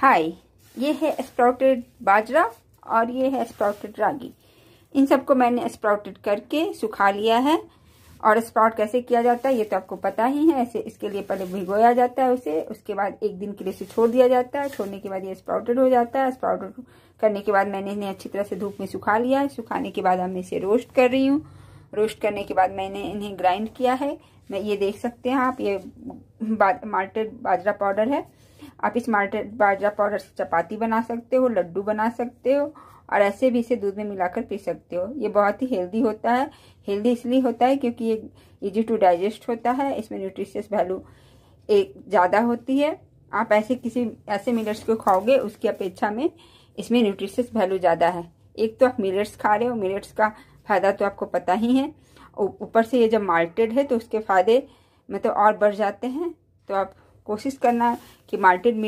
हाय ये है स्प्राउटेड बाजरा और ये है स्प्राउटेड रागी इन सबको मैंने स्प्राउटेड करके सुखा लिया है और स्प्राउट कैसे किया जाता है ये तो आपको पता ही है ऐसे इसके लिए पहले भिगोया जाता है उसे उसके बाद एक दिन के लिए उसे छोड़ दिया जाता है छोड़ने के बाद ये स्प्राउटेड हो जाता है स्प्राउटेड करने के बाद मैंने इन्हें अच्छी तरह से धूप में सुखा लिया है सुखाने के बाद अब मैं इसे रोस्ट कर रही हूँ रोस्ट करने के बाद मैंने इन्हें ग्राइंड किया है मैं ये देख सकते हैं आप ये माल्टेड बाजरा पाउडर है आप इस मटर बाजरा पाउडर से चपाती बना सकते हो लड्डू बना सकते हो और ऐसे भी इसे दूध में मिलाकर पी सकते हो ये बहुत ही हेल्दी होता है हेल्दी इसलिए होता है क्योंकि ये इजी टू डाइजेस्ट होता है इसमें न्यूट्रिशियस वैल्यू एक ज़्यादा होती है आप ऐसे किसी ऐसे मिलट्स को खाओगे उसकी अपेक्षा में इसमें न्यूट्रिशियस वैल्यू ज़्यादा है एक तो आप मिलट्स खा रहे हो मिलट्स का फ़ायदा तो आपको पता ही है ऊपर से ये जब माल्टेड है तो उसके फ़ायदे मतलब और बढ़ जाते हैं तो आप कोशिश करना कि माल्टेड